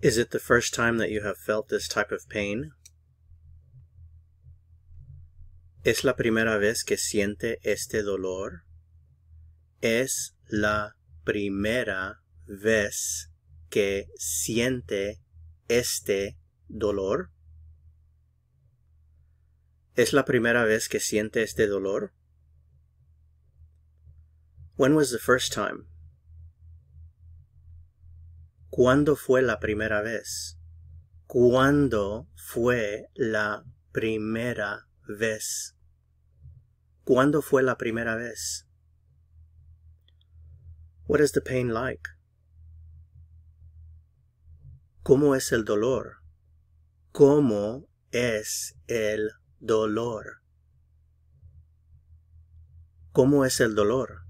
Is it the first time that you have felt this type of pain? ¿Es la primera vez que siente este dolor? ¿Es la primera vez que siente este dolor? ¿Es la primera vez que siente este dolor? When was the first time ¿Cuándo fue la primera vez? ¿Cuándo fue la primera vez? ¿Cuándo fue la primera vez? What is the pain like? ¿Cómo es el dolor? ¿Cómo es el dolor? ¿Cómo es el dolor?